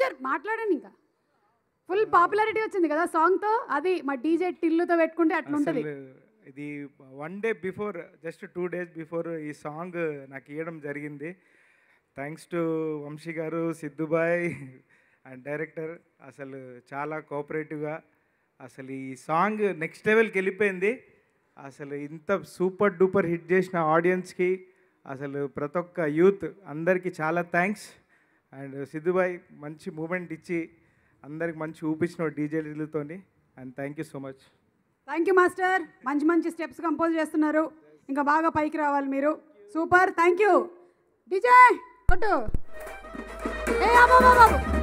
పూజారి మాట్లాడాను ఇంకా ఫుల్ పాపులారిటీ వచ్చింది కదా సాంగ్తో అది మా డీజే టిల్లుతో పెట్టుకుంటే ఉంటుంది ఇది one day before just two days before ఈ సాంగ్ నాకు ఇవ్వడం జరిగింది థ్యాంక్స్ టు వంశీ గారు సిద్ధుబాయ్ అండ్ డైరెక్టర్ అసలు చాలా కోఆపరేటివ్గా అసలు ఈ సాంగ్ నెక్స్ట్ లెవెల్కి వెళ్ళిపోయింది అసలు ఇంత సూపర్ డూపర్ హిట్ చేసిన ఆడియన్స్కి అసలు ప్రతి ఒక్క యూత్ అందరికీ చాలా థ్యాంక్స్ అండ్ సిద్ధుబాయ్ మంచి మూమెంట్ ఇచ్చి అందరికి మంచి ఊపించిన డీజేలతో and thank you so much thank you master మంచి మంచి స్టెప్స్ కంపోజ్ చేస్తున్నారు ఇంకా బాగా పైకి రావాలి మీరు super thank you DJ photo Babu